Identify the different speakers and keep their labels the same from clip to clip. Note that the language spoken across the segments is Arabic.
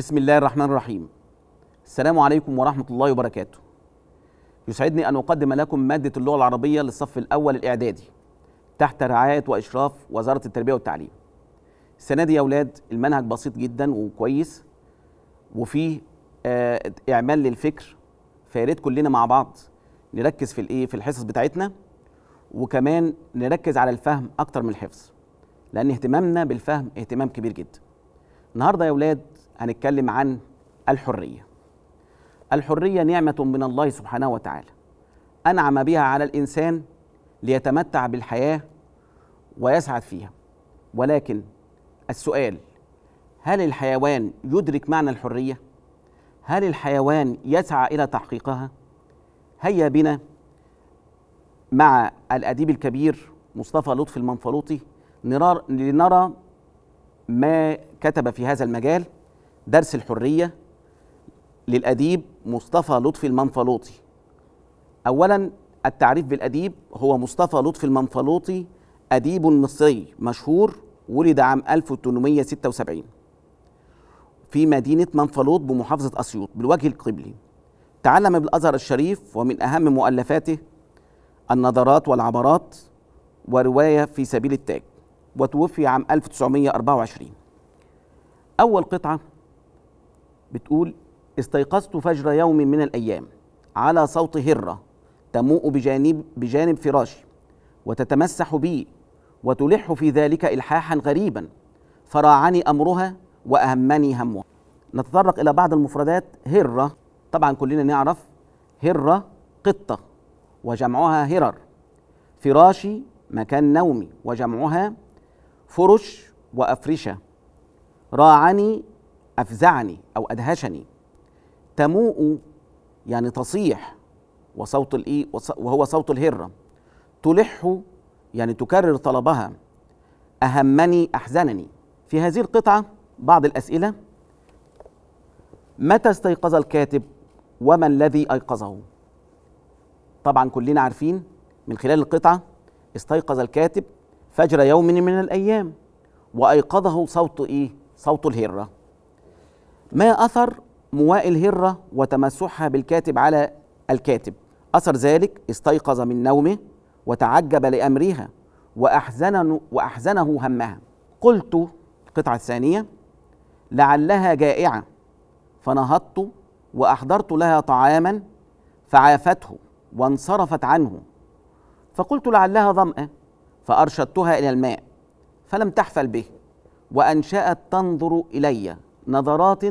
Speaker 1: بسم الله الرحمن الرحيم السلام عليكم ورحمة الله وبركاته يسعدني أن أقدم لكم مادة اللغة العربية للصف الأول الإعدادي تحت رعاية وإشراف وزارة التربية والتعليم السنة دي يا أولاد المنهج بسيط جدا وكويس وفيه آه إعمال للفكر فياريت كلنا مع بعض نركز في الإيه في الحصص بتاعتنا وكمان نركز على الفهم أكتر من الحفظ لأن اهتمامنا بالفهم اهتمام كبير جدا النهارده يا أولاد هنتكلم عن الحرية الحرية نعمة من الله سبحانه وتعالى أنعم بها على الإنسان ليتمتع بالحياة ويسعد فيها ولكن السؤال هل الحيوان يدرك معنى الحرية؟ هل الحيوان يسعى إلى تحقيقها؟ هيا بنا مع الأديب الكبير مصطفى لطفي المنفلوطي لنرى ما كتب في هذا المجال درس الحريه للاديب مصطفى لطفي المنفلوطي اولا التعريف بالاديب هو مصطفى لطفي المنفلوطي اديب مصري مشهور ولد عام 1876 في مدينه منفلوط بمحافظه اسيوط بالوجه القبلي تعلم بالازهر الشريف ومن اهم مؤلفاته النظرات والعبرات وروايه في سبيل التاج وتوفي عام 1924 اول قطعه بتقول استيقظت فجر يوم من الأيام على صوت هرة تموء بجانب, بجانب فراشي وتتمسح بي وتلح في ذلك إلحاحا غريبا فراعني أمرها وأهمني همها نتطرق إلى بعض المفردات هرة طبعا كلنا نعرف هرة قطة وجمعها هرر فراشي مكان نومي وجمعها فرش وأفرشة راعني أفزعني أو أدهشني تموء يعني تصيح وصوت الإيه وهو صوت الهرة تلح يعني تكرر طلبها أهمني أحزنني في هذه القطعة بعض الأسئلة متى استيقظ الكاتب وما الذي أيقظه طبعا كلنا عارفين من خلال القطعة استيقظ الكاتب فجر يوم من الأيام وأيقظه صوت إيه صوت الهرة ما أثر مواء الهرة وتمسحها بالكاتب على الكاتب أثر ذلك استيقظ من نومه وتعجب لأمرها وأحزن وأحزنه همها قلت القطعة الثانية لعلها جائعة فنهضت وأحضرت لها طعاما فعافته وانصرفت عنه فقلت لعلها ظمأة فأرشدتها إلى الماء فلم تحفل به وأنشأت تنظر إليّ نظرات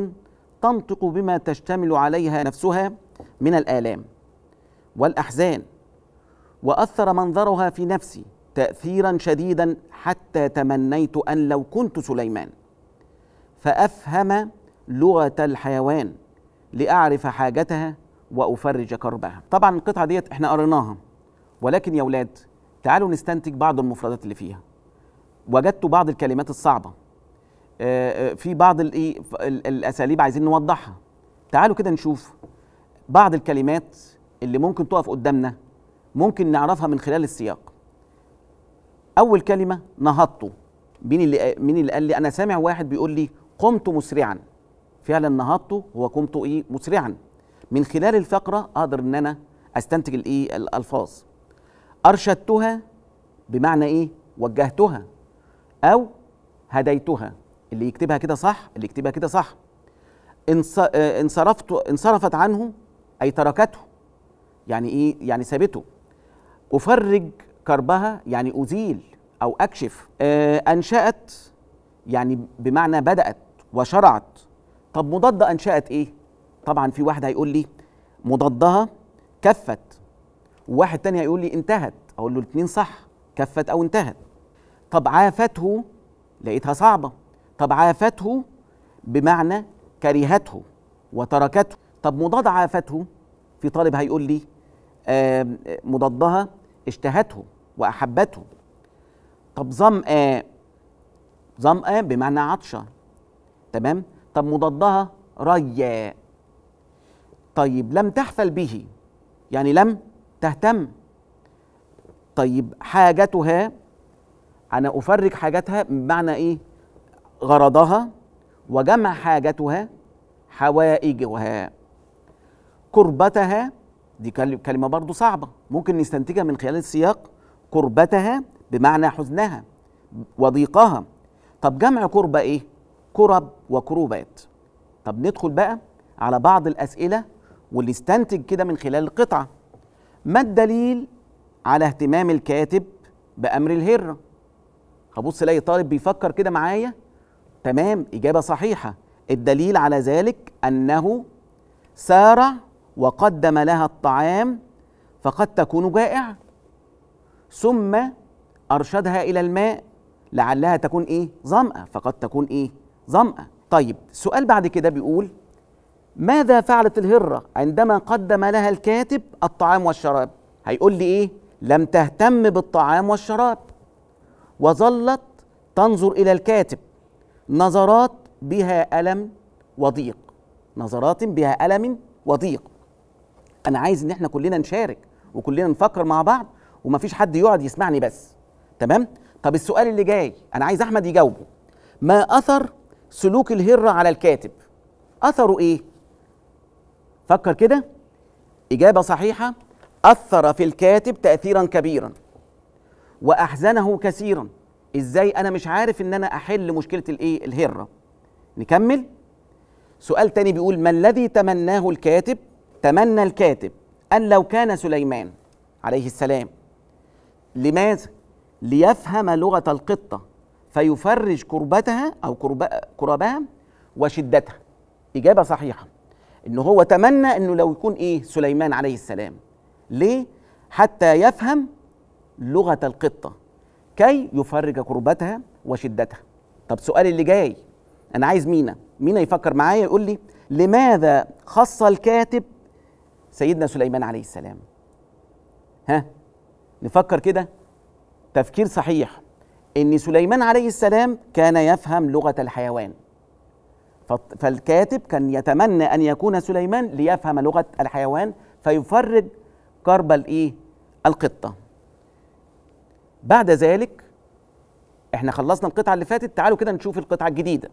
Speaker 1: تنطق بما تشتمل عليها نفسها من الآلام والأحزان وأثر منظرها في نفسي تأثيرا شديدا حتى تمنيت أن لو كنت سليمان فأفهم لغة الحيوان لأعرف حاجتها وأفرج كربها طبعا القطعة ديت احنا قريناها ولكن يا ولاد تعالوا نستنتج بعض المفردات اللي فيها وجدت بعض الكلمات الصعبة آه، آه، في بعض الايه الاساليب عايزين نوضحها تعالوا كده نشوف بعض الكلمات اللي ممكن تقف قدامنا ممكن نعرفها من خلال السياق اول كلمه نهضت مين اللي مين اللي قال لي انا سامع واحد بيقول لي قمت مسرعا فعلا نهضت هو قمت ايه مسرعا من خلال الفقره اقدر ان انا استنتج الايه الالفاظ ارشدتها بمعنى ايه وجهتها او هديتها اللي يكتبها كده صح اللي يكتبها كده صح آه، انصرفت انصرفت عنه اي تركته يعني ايه يعني سابته افرج كربها يعني ازيل او اكشف آه، انشات يعني بمعنى بدات وشرعت طب مضاد انشات ايه طبعا في واحد هيقول لي مضادها كفت وواحد تاني هيقول لي انتهت اقول له الاثنين صح كفت او انتهت طب عافته لقيتها صعبه طب عافته بمعنى كرهته وتركته طب مضاد عافته في طالب هيقول لي مضادها اشتهته وأحبته طب ظمأ ظمأ بمعنى عطشة تمام طب مضادها ريا طيب لم تحفل به يعني لم تهتم طيب حاجتها أنا أفرج حاجتها بمعنى إيه غرضها وجمع حاجتها حوائجها كربتها دي كلمة برضو صعبة ممكن نستنتجها من خلال السياق كربتها بمعنى حزنها وضيقها طب جمع كربة ايه؟ كرب وكروبات طب ندخل بقى على بعض الأسئلة واللي استنتج كده من خلال القطعة ما الدليل على اهتمام الكاتب بأمر الهرة؟ هبص الاقي طالب بيفكر كده معايا تمام إجابة صحيحة الدليل على ذلك أنه سارع وقدم لها الطعام فقد تكون جائعة ثم أرشدها إلى الماء لعلها تكون إيه؟ ظمأة فقد تكون إيه؟ ظمأة طيب سؤال بعد كده بيقول ماذا فعلت الهرة عندما قدم لها الكاتب الطعام والشراب هيقول لي إيه؟ لم تهتم بالطعام والشراب وظلت تنظر إلى الكاتب نظرات بها ألم وضيق نظرات بها ألم وضيق أنا عايز إن إحنا كلنا نشارك وكلنا نفكر مع بعض ومفيش حد يقعد يسمعني بس تمام طب السؤال اللي جاي أنا عايز أحمد يجاوبه ما أثر سلوك الهرة على الكاتب أثره إيه فكر كده إجابة صحيحة أثر في الكاتب تأثيرا كبيرا وأحزنه كثيرا ازاي انا مش عارف ان انا احل مشكله الايه الهره نكمل سؤال تاني بيقول ما الذي تمناه الكاتب تمنى الكاتب ان لو كان سليمان عليه السلام لماذا ليفهم لغه القطه فيفرج كربتها او كربها وشدتها اجابه صحيحه ان هو تمنى انه لو يكون ايه سليمان عليه السلام ليه حتى يفهم لغه القطه كي يفرج كربتها وشدتها طب سؤال اللي جاي انا عايز مينا مينا يفكر معايا يقول لي لماذا خص الكاتب سيدنا سليمان عليه السلام ها نفكر كده تفكير صحيح ان سليمان عليه السلام كان يفهم لغه الحيوان فالكاتب كان يتمنى ان يكون سليمان ليفهم لغه الحيوان فيفرج كرب الايه القطه بعد ذلك احنا خلصنا القطعه اللي فاتت تعالوا كده نشوف القطعه الجديده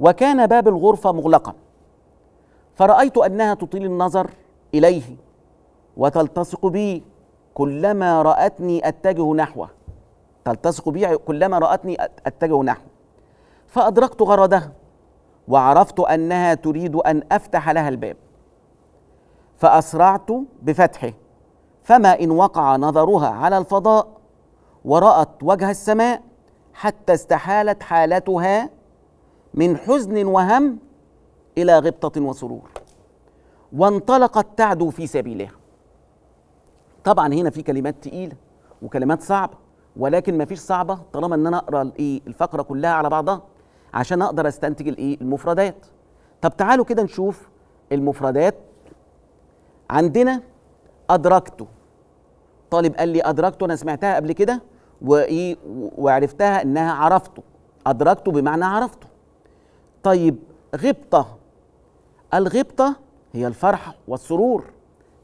Speaker 1: وكان باب الغرفه مغلقا فرايت انها تطيل النظر اليه وتلتصق بي كلما راتني اتجه نحوه تلتصق بي كلما راتني اتجه نحوه فادركت غرضها وعرفت انها تريد ان افتح لها الباب فاسرعت بفتحه فما ان وقع نظرها على الفضاء ورأت وجه السماء حتى استحالت حالتها من حزن وهم إلى غبطة وسرور وانطلقت تعدو في سبيلها طبعا هنا في كلمات تقيلة وكلمات صعبة ولكن مفيش صعبة طالما ان انا اقرا الايه الفقرة كلها على بعضها عشان اقدر استنتج الايه المفردات طب تعالوا كده نشوف المفردات عندنا أدركته طالب قال لي أدركته أنا سمعتها قبل كده وايه وعرفتها انها عرفته ادركته بمعنى عرفته طيب غبطه الغبطه هي الفرح والسرور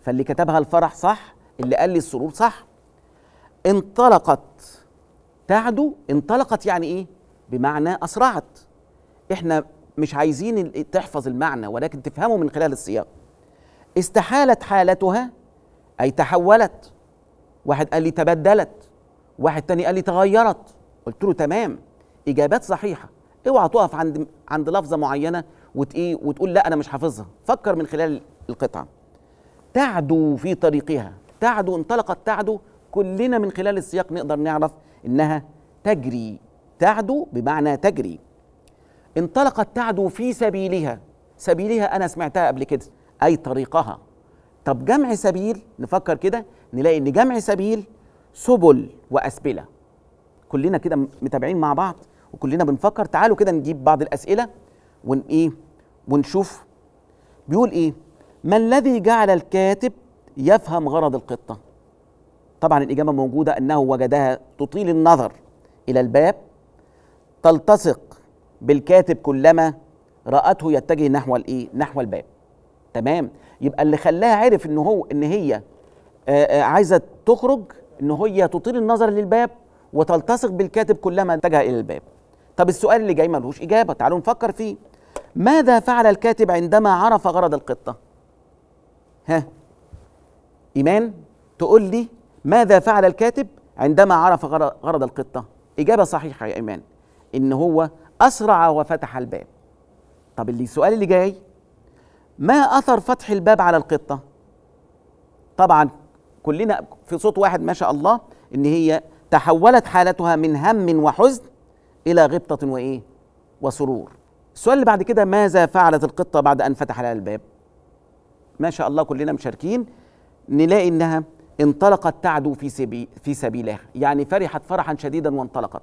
Speaker 1: فاللي كتبها الفرح صح اللي قال لي السرور صح انطلقت تعدو انطلقت يعني ايه بمعنى اسرعت احنا مش عايزين تحفظ المعنى ولكن تفهمه من خلال السياق استحالت حالتها اي تحولت واحد قال لي تبدلت واحد تاني قال لي تغيرت قلت له تمام اجابات صحيحه اوعى تقف عند عند لفظه معينه إيه، وتقول لا انا مش حافظها فكر من خلال القطعه تعدو في طريقها تعدو انطلقت تعدو كلنا من خلال السياق نقدر نعرف انها تجري تعدو بمعنى تجري انطلقت تعدو في سبيلها سبيلها انا سمعتها قبل كده اي طريقها طب جمع سبيل نفكر كده نلاقي ان جمع سبيل سبل واسبله كلنا كده متابعين مع بعض وكلنا بنفكر تعالوا كده نجيب بعض الاسئله ون ايه ونشوف بيقول ايه ما الذي جعل الكاتب يفهم غرض القطه طبعا الاجابه موجوده انه وجدها تطيل النظر الى الباب تلتصق بالكاتب كلما راته يتجه نحو الايه نحو الباب تمام يبقى اللي خلاها عرف ان هو ان هي عايزه تخرج ان هي تطيل النظر للباب وتلتصق بالكاتب كلما اتجه الى الباب طب السؤال اللي جاي ملوش اجابه تعالوا نفكر فيه ماذا فعل الكاتب عندما عرف غرض القطه ها ايمان تقول لي ماذا فعل الكاتب عندما عرف غرض القطه اجابه صحيحه يا ايمان ان هو اسرع وفتح الباب طب اللي السؤال اللي جاي ما اثر فتح الباب على القطه طبعا كلنا في صوت واحد ما شاء الله ان هي تحولت حالتها من هم وحزن الى غبطه وايه وسرور السؤال اللي بعد كده ماذا فعلت القطه بعد ان فتح لها الباب ما شاء الله كلنا مشاركين نلاقي انها انطلقت تعدو في سبي في سبيلها يعني فرحت فرحا شديدا وانطلقت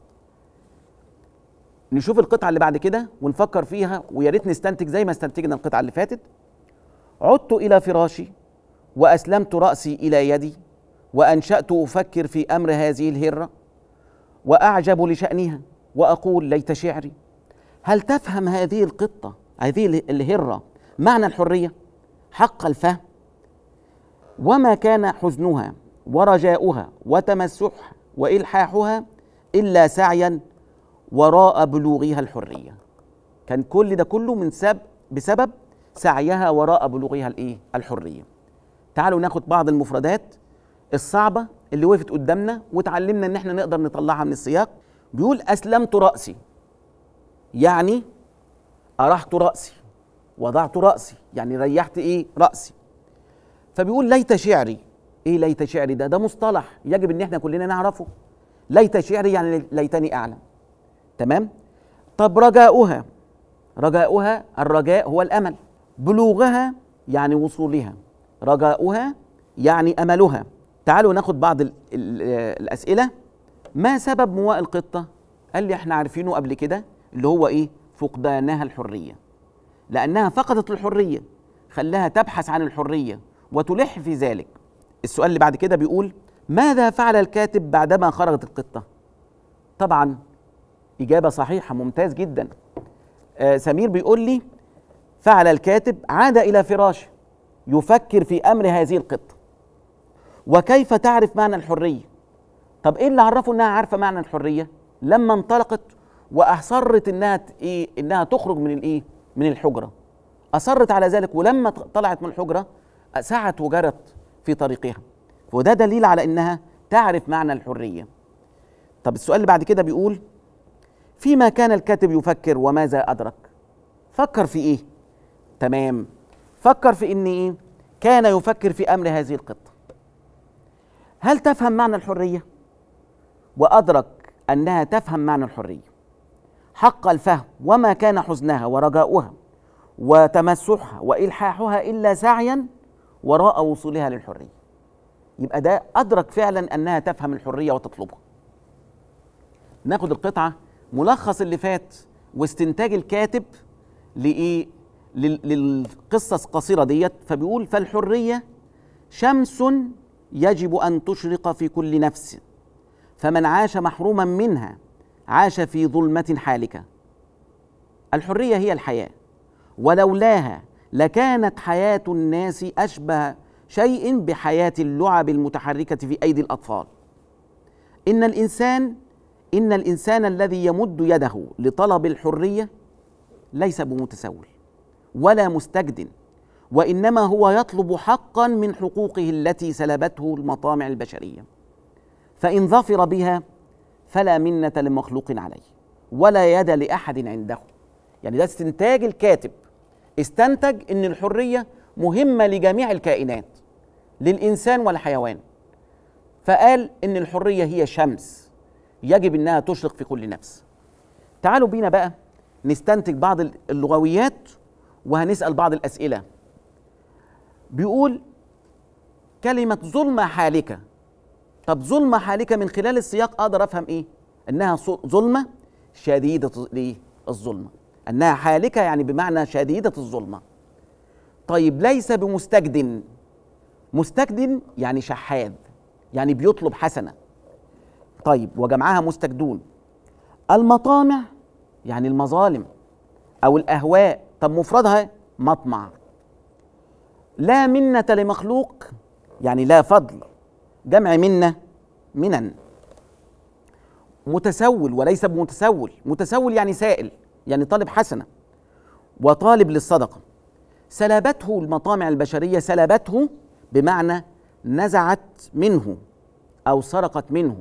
Speaker 1: نشوف القطعه اللي بعد كده ونفكر فيها ويا ريت نستنتج زي ما استنتجنا القطعه اللي فاتت عدت الى فراشي وأسلمت رأسي إلى يدي وأنشأت أفكر في أمر هذه الهرة وأعجب لشأنها وأقول ليت شعري هل تفهم هذه القطة هذه الهرة معنى الحرية حق الفهم وما كان حزنها ورجاؤها وتمسحها والحاحها الا سعيا وراء بلوغها الحريه كان كل ده كله من سب بسبب سعيها وراء بلوغها الايه الحريه تعالوا ناخد بعض المفردات الصعبة اللي وقفت قدامنا وتعلمنا ان احنا نقدر نطلعها من السياق بيقول اسلمت راسي يعني ارحت راسي وضعت راسي يعني ريحت ايه راسي فبيقول ليت شعري ايه ليت شعري ده ده مصطلح يجب ان احنا كلنا نعرفه ليت شعري يعني ليتني اعلم تمام طب رجاؤها رجاؤها الرجاء هو الامل بلوغها يعني وصولها رجاؤها يعني املها تعالوا ناخد بعض الـ الـ الاسئله ما سبب مواء القطه قال لي احنا عارفينه قبل كده اللي هو ايه فقدانها الحريه لانها فقدت الحريه خلاها تبحث عن الحريه وتلح في ذلك السؤال اللي بعد كده بيقول ماذا فعل الكاتب بعدما خرجت القطه طبعا اجابه صحيحه ممتاز جدا آه سمير بيقول لي فعل الكاتب عاد الى فراشه يفكر في امر هذه القطه وكيف تعرف معنى الحريه طب ايه اللي عرفه انها عارفه معنى الحريه لما انطلقت واصرت انها ايه انها تخرج من الايه من الحجره اصرت على ذلك ولما طلعت من الحجره سعت وجرت في طريقها وده دليل على انها تعرف معنى الحريه طب السؤال اللي بعد كده بيقول فيما كان الكاتب يفكر وماذا ادرك فكر في ايه تمام فكر في ان ايه كان يفكر في امر هذه القطه هل تفهم معنى الحريه وادرك انها تفهم معنى الحريه حق الفهم وما كان حزنها ورجاؤها وتمسحها والحاحها الا سعيا وراء وصولها للحريه يبقى ده ادرك فعلا انها تفهم الحريه وتطلبها ناخد القطعه ملخص اللي فات واستنتاج الكاتب لايه للقصة القصيرة ديت فبيقول فالحرية شمس يجب أن تشرق في كل نفس فمن عاش محروما منها عاش في ظلمة حالكة الحرية هي الحياة ولولاها لكانت حياة الناس أشبه شيء بحياة اللعب المتحركة في أيدي الأطفال إن الإنسان إن الإنسان الذي يمد يده لطلب الحرية ليس بمتسول ولا مستجد وانما هو يطلب حقا من حقوقه التي سلبته المطامع البشريه فان ظفر بها فلا منه لمخلوق عليه ولا يد لاحد عنده يعني ده استنتاج الكاتب استنتج ان الحريه مهمه لجميع الكائنات للانسان والحيوان فقال ان الحريه هي شمس يجب انها تشرق في كل نفس تعالوا بينا بقى نستنتج بعض اللغويات وهنسأل بعض الأسئلة بيقول كلمة ظلمة حالكة طب ظلمة حالكة من خلال السياق أقدر أفهم إيه إنها ظلمة شديدة الظلمة أنها حالكة يعني بمعنى شديدة الظلمة طيب ليس بمستجد مستجد يعني شحاذ يعني بيطلب حسنة طيب وجمعها مستجدون المطامع يعني المظالم أو الأهواء طب مفردها إيه؟ مطمع لا منة لمخلوق يعني لا فضل جمع منة منن متسول وليس بمتسول متسول يعني سائل يعني طالب حسنة وطالب للصدقة سلبته المطامع البشرية سلبته بمعنى نزعت منه أو سرقت منه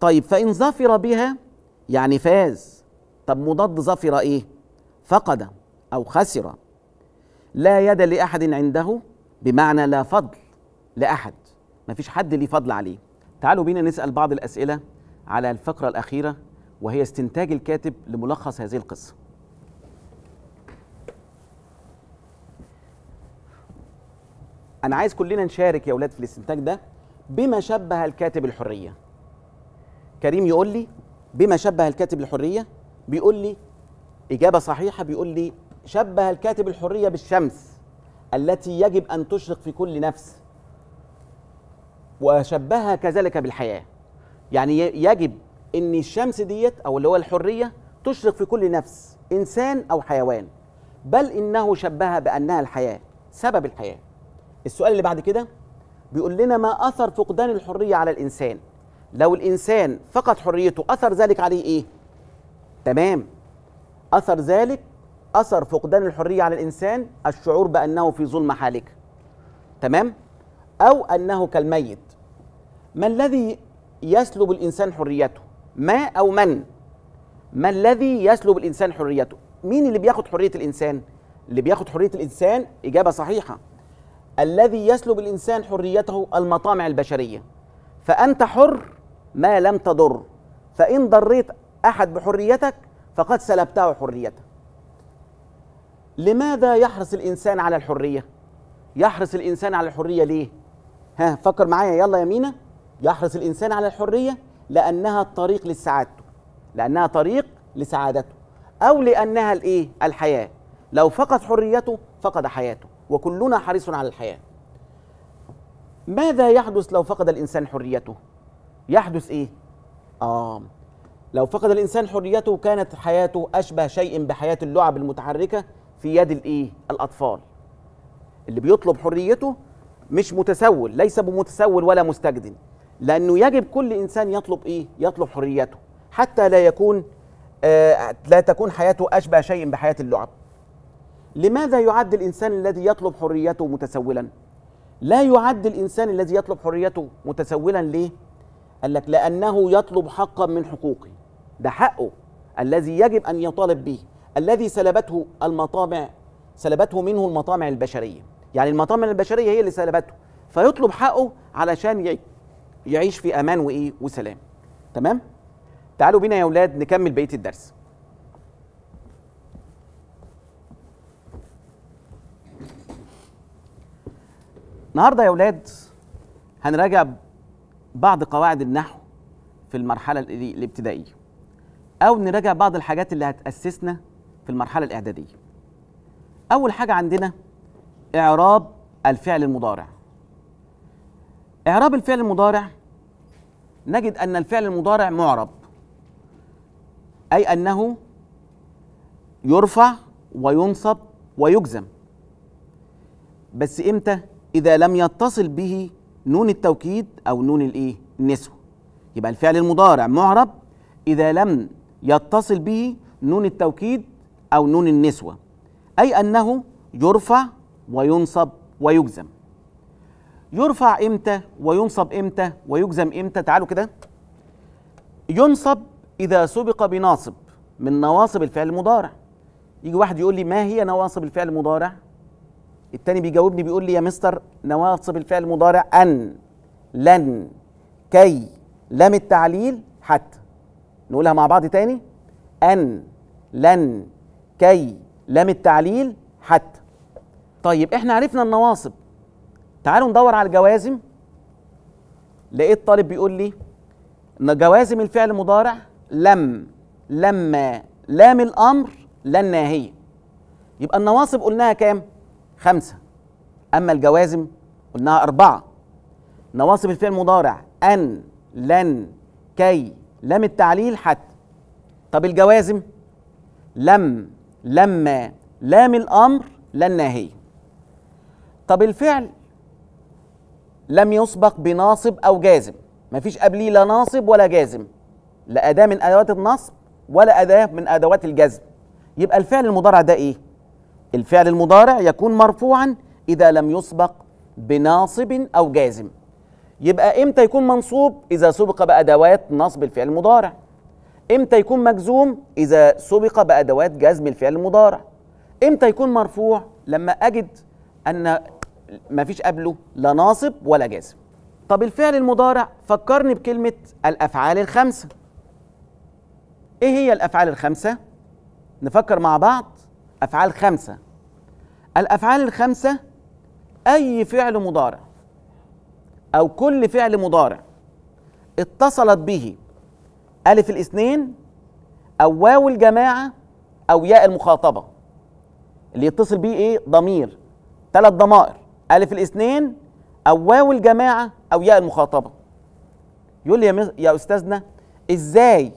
Speaker 1: طيب فإن ظفر بها يعني فاز طب مضاد ظفر إيه فقد او خسر لا يد لاحد عنده بمعنى لا فضل لاحد ما فيش حد ليه فضل عليه تعالوا بينا نسال بعض الاسئله على الفقره الاخيره وهي استنتاج الكاتب لملخص هذه القصه انا عايز كلنا نشارك يا اولاد في الاستنتاج ده بما شبه الكاتب الحريه كريم يقول لي بما شبه الكاتب الحريه بيقول لي إجابة صحيحة بيقول لي شبه الكاتب الحرية بالشمس التي يجب أن تشرق في كل نفس وشبهها كذلك بالحياة يعني يجب أن الشمس ديت أو اللي هو الحرية تشرق في كل نفس إنسان أو حيوان بل إنه شبهها بأنها الحياة سبب الحياة السؤال اللي بعد كده بيقول لنا ما أثر فقدان الحرية على الإنسان لو الإنسان فقد حريته أثر ذلك عليه إيه؟ تمام أثر ذلك أثر فقدان الحرية على الإنسان الشعور بأنه في ظلم حالك تمام؟ أو أنه كالميت ما الذي يسلب الإنسان حريته؟ ما أو من؟ ما الذي يسلب الإنسان حريته؟ مين اللي بياخد حرية الإنسان؟ اللي بياخد حرية الإنسان إجابة صحيحة الذي يسلب الإنسان حريته المطامع البشرية فأنت حر ما لم تضر فإن ضريت أحد بحريتك فقد سلبته حريته لماذا يحرص الإنسان على الحرية؟ يحرص الإنسان على الحرية ليه؟ ها فكر معايا يلا يا مينا يحرص الإنسان على الحرية لأنها الطريق لسعادته لأنها طريق لسعادته أو لأنها الإيه؟ الحياة لو فقد حريته فقد حياته وكلنا حريص على الحياة ماذا يحدث لو فقد الإنسان حريته؟ يحدث إيه؟ آه لو فقد الإنسان حريته كانت حياته أشبه شيء بحياة اللعب المتحركة في يد الإيه؟ الأطفال اللي بيطلب حريته مش متسول ليس بمتسول ولا مستجدن لأنه يجب كل إنسان يطلب إيه؟ يطلب حريته حتى لا يكون آه لا تكون حياته أشبه شيء بحياة اللعب لماذا يعد الإنسان الذي يطلب حريته متسولا؟ لا يعد الإنسان الذي يطلب حريته متسولا ليه؟ قال لك لأنه يطلب حقا من حقوقه ده حقه الذي يجب أن يطالب به الذي سلبته المطامع سلبته منه المطامع البشرية يعني المطامع البشرية هي اللي سلبته فيطلب حقه علشان يعيش في أمان وإيه وسلام تمام تعالوا بينا يا أولاد نكمل بقية الدرس النهارده يا أولاد هنراجع بعض قواعد النحو في المرحلة الابتدائية او نراجع بعض الحاجات اللي هتاسسنا في المرحله الاعداديه اول حاجه عندنا اعراب الفعل المضارع اعراب الفعل المضارع نجد ان الفعل المضارع معرب اي انه يرفع وينصب ويجزم بس امتى اذا لم يتصل به نون التوكيد او نون الايه النسوه يبقى الفعل المضارع معرب اذا لم يتصل به نون التوكيد أو نون النسوة أي أنه يرفع وينصب ويجزم يرفع إمتى وينصب إمتى ويجزم إمتى تعالوا كده ينصب إذا سبق بناصب من نواصب الفعل المضارع يجي واحد يقول لي ما هي نواصب الفعل المضارع التاني بيجاوبني بيقول لي يا مستر نواصب الفعل المضارع أن لن كي لم التعليل حتى نقولها مع بعض تاني أن لن كي لم التعليل حتى طيب احنا عرفنا النواصب تعالوا ندور على الجوازم لقيت طالب بيقول لي ان جوازم الفعل المضارع لم لما لام الامر لن ناهيه يبقى النواصب قلناها كام خمسه اما الجوازم قلناها اربعه نواصب الفعل المضارع ان لن كي لم التعليل حتى طب الجوازم لم لما لام الامر لا الناهيه طب الفعل لم يسبق بناصب او جازم مفيش قبليه لا ناصب ولا جازم لا اداه من ادوات النصب ولا اداه من ادوات الجزم يبقى الفعل المضارع ده ايه الفعل المضارع يكون مرفوعا اذا لم يسبق بناصب او جازم يبقى امتى يكون منصوب اذا سبق بادوات نصب الفعل المضارع امتى يكون مجزوم اذا سبق بادوات جزم الفعل المضارع امتى يكون مرفوع لما اجد ان مفيش قبله لا ناصب ولا جازم طب الفعل المضارع فكرني بكلمه الافعال الخمسه ايه هي الافعال الخمسه نفكر مع بعض افعال خمسه الافعال الخمسه اي فعل مضارع أو كل فعل مضارع اتصلت به ألف الاثنين أو واو الجماعة أو ياء المخاطبة اللي يتصل بيه إيه ضمير ثلاث ضمائر ألف الاثنين أو واو الجماعة أو ياء المخاطبة يقول لي يا, يا أستاذنا إزاي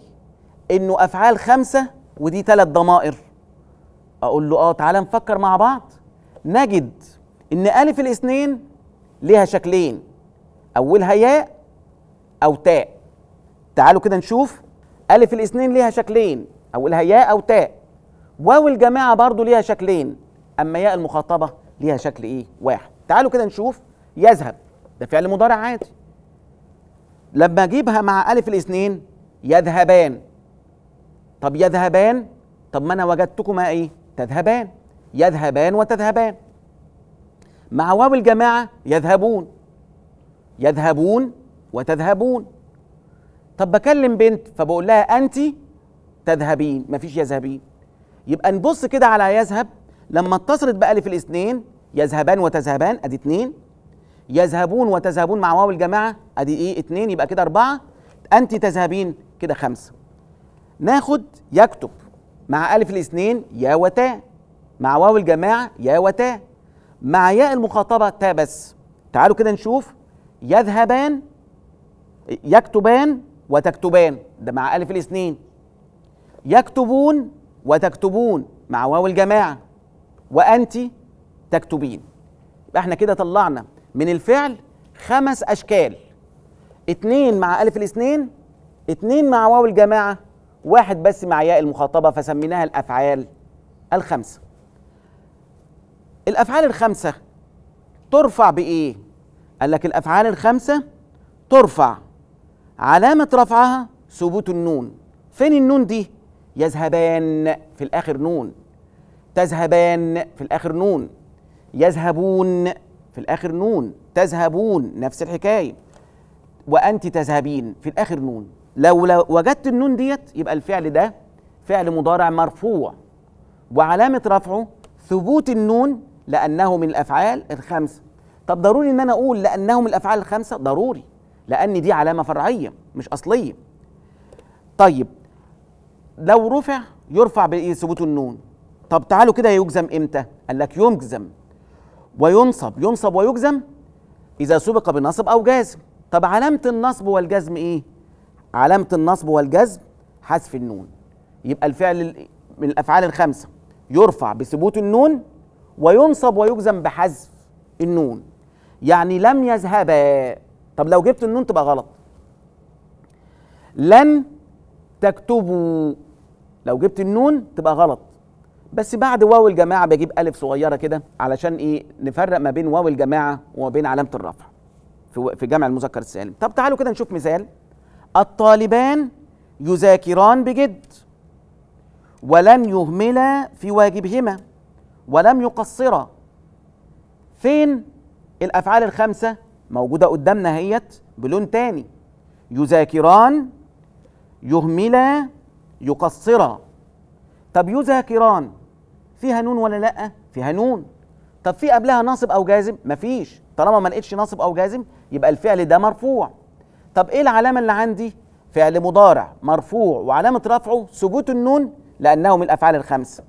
Speaker 1: إنه أفعال خمسة ودي ثلاث ضمائر أقول له آه تعالى نفكر مع بعض نجد إن ألف الاثنين ليها شكلين اولها ياء او تاء تعالوا كده نشوف الف الاثنين ليها شكلين اولها ياء او تاء واو الجماعه برضو ليها شكلين اما ياء المخاطبه ليها شكل ايه واحد تعالوا كده نشوف يذهب ده فعل مضارع عادي لما اجيبها مع الف الاثنين يذهبان طب يذهبان طب ما انا وجدتكما ايه تذهبان يذهبان وتذهبان مع واو الجماعه يذهبون يذهبون وتذهبون طب بكلم بنت فبقول لها انت تذهبين مفيش يذهبين يبقى نبص كده على يذهب لما اتصلت بألف الاثنين يذهبان وتذهبان ادي اثنين يذهبون وتذهبون مع واو الجماعة ادي ايه اثنين يبقى كده اربعة انت تذهبين كده خمسة ناخد يكتب مع ألف الاثنين يا وتاء مع واو الجماعة يا وتاء مع ياء المخاطبة تا بس تعالوا كده نشوف يذهبان يكتبان وتكتبان ده مع ألف الاثنين يكتبون وتكتبون مع واو الجماعة وأنت تكتبين يبقى احنا كده طلعنا من الفعل خمس أشكال اتنين مع ألف الاثنين اتنين مع واو الجماعة واحد بس مع ياء المخاطبة فسميناها الأفعال الخمسة الأفعال الخمسة ترفع بإيه؟ قال لك الافعال الخمسه ترفع علامه رفعها ثبوت النون فين النون دي يذهبان في الاخر نون تذهبان في الاخر نون يذهبون في الاخر نون تذهبون نفس الحكايه وانت تذهبين في الاخر نون لو, لو وجدت النون ديت يبقى الفعل ده فعل مضارع مرفوع وعلامه رفعه ثبوت النون لانه من الافعال الخمسه طب ضروري ان انا اقول لانهم الافعال الخمسه ضروري لان دي علامه فرعيه مش اصليه طيب لو رفع يرفع بايه ثبوت النون طب تعالوا كده يجزم امتى قال لك يجزم وينصب ينصب ويجزم اذا سبق بنصب او جازم طب علامه النصب والجزم ايه علامه النصب والجزم حذف النون يبقى الفعل من الافعال الخمسه يرفع بثبوت النون وينصب ويجزم بحذف النون يعني لم يذهبا طب لو جبت النون تبقى غلط لن تكتبوا لو جبت النون تبقى غلط بس بعد واو الجماعه بجيب الف صغيره كده علشان ايه نفرق ما بين واو الجماعه وما بين علامه الرفع في في جمع المذكر السالم طب تعالوا كده نشوف مثال الطالبان يذاكران بجد ولن يهملا في واجبهما ولم يقصرا فين الافعال الخمسه موجوده قدامنا اهيت بلون تاني يذاكران يهملا يقصرا طب يذاكران فيها نون ولا لا فيها نون طب في قبلها ناصب او جازم مفيش طالما ما لقيتش ناصب او جازم يبقى الفعل ده مرفوع طب ايه العلامه اللي عندي فعل مضارع مرفوع وعلامه رفعه ثبوت النون لانه من الافعال الخمسه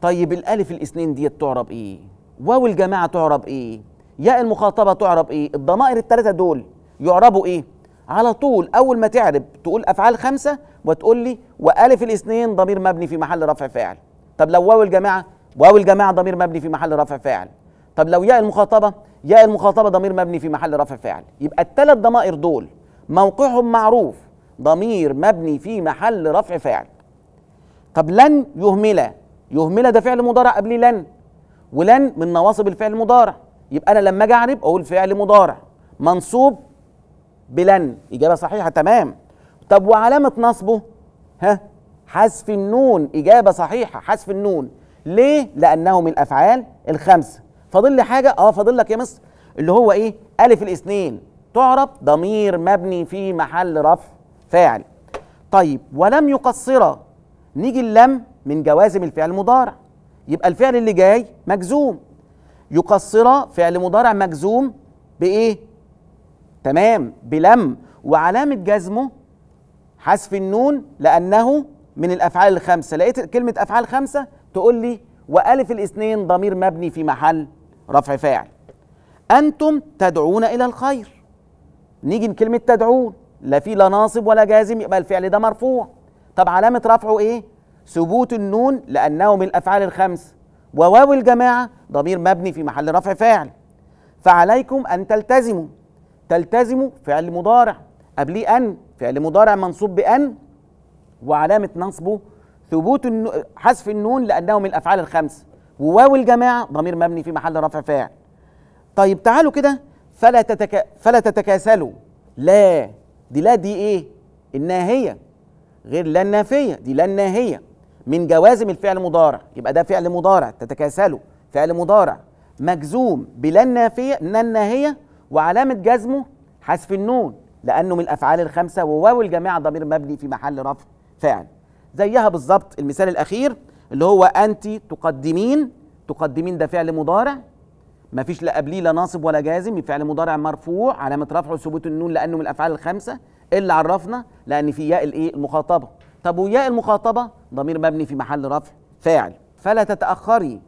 Speaker 1: طيب الالف الاثنين ديت تعرب ايه واو الجماعه تعرب ايه ياء المخاطبه تعرب ايه الضمائر الثلاثه دول يعربوا ايه على طول اول ما تعرب تقول افعال خمسه وتقول لي والف الاثنين ضمير مبني في محل رفع فاعل طب لو واو الجماعه واو الجماعه ضمير مبني في محل رفع فاعل طب لو ياء المخاطبه ياء المخاطبه ضمير مبني في محل رفع فاعل يبقى الثلاث ضمائر دول موقعهم معروف ضمير مبني في محل رفع فاعل طب لن يهمل يهمل ده فعل مضارع قبل لن ولن من نواصب الفعل المضارع يبقى انا لما اجي اعرب اقول فعل مضارع منصوب بلن اجابه صحيحه تمام طب وعلامه نصبه ها حذف النون اجابه صحيحه حذف النون ليه لانه من الافعال الخمسه فاضل لي حاجه اه فاضل لك يا مصر اللي هو ايه الف الاثنين تعرب ضمير مبني في محل رفع فاعل طيب ولم يقصر نيجي اللم من جوازم الفعل المضارع يبقى الفعل اللي جاي مجزوم يقصر فعل مضارع مجزوم بايه تمام بلم وعلامه جزمه حذف النون لانه من الافعال الخمسه لقيت كلمه افعال خمسه تقول لي والف الاثنين ضمير مبني في محل رفع فاعل انتم تدعون الى الخير نيجي لكلمه تدعون لا في لا ناصب ولا جازم يبقى الفعل ده مرفوع طب علامه رفعه ايه ثبوت النون لأنه من الأفعال الخمس وواو الجماعة ضمير مبني في محل رفع فاعل فعليكم أن تلتزموا تلتزموا فعل مضارع قبليه أن فعل مضارع منصوب بأن وعلامة نصبه ثبوت النو... حذف النون لأنه من الأفعال الخمس وواو الجماعة ضمير مبني في محل رفع فاعل طيب تعالوا كده فلا تتك... فلا تتكاسلوا لا دي لا دي ايه الناهية غير لا النافية دي لا الناهية من جوازم الفعل مضارع يبقى ده فعل مضارع تتكاسلوا فعل مضارع مجزوم بلا النافية الناهية وعلامة جزمه حذف النون لأنه من الأفعال الخمسة وواو الجماعة ضمير مبني في محل رفع فعل زيها بالظبط المثال الأخير اللي هو أنت تقدمين تقدمين ده فعل مضارع ما فيش لا قبليه لا ناصب ولا جازم فعل مضارع مرفوع علامة رفعه ثبوت النون لأنه من الأفعال الخمسة اللي عرفنا لأن في ياء الإيه المخاطبة طب وياء المخاطبة ضمير مبني في محل رفع فاعل فلا تتأخري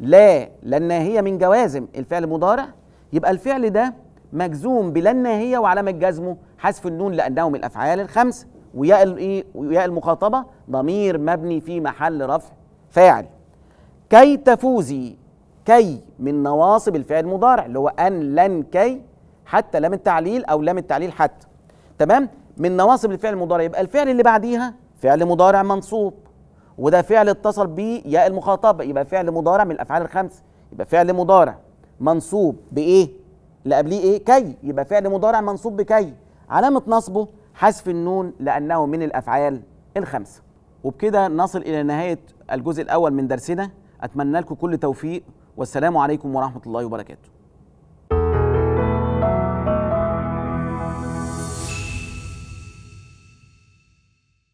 Speaker 1: لا لأن هي من جوازم الفعل المضارع يبقى الفعل ده مجزوم بلن هي وعلامة جزمه حذف النون لأنه من الأفعال الخمسة وياء إيه وياء المخاطبة ضمير مبني في محل رفع فاعل كي تفوزي كي من نواصب الفعل المضارع اللي هو أن لن كي حتى لام التعليل أو لام التعليل حتى تمام من نواصب الفعل المضارع يبقى الفعل اللي بعديها فعل مضارع منصوب وده فعل اتصل بياء المخاطبه يبقى فعل مضارع من الافعال الخمس يبقى فعل مضارع منصوب بايه اللي قبليه ايه كي يبقى فعل مضارع منصوب بكي علامه نصبه حذف النون لانه من الافعال الخمسه وبكده نصل الى نهايه الجزء الاول من درسنا اتمنى لكم كل توفيق والسلام عليكم ورحمه الله وبركاته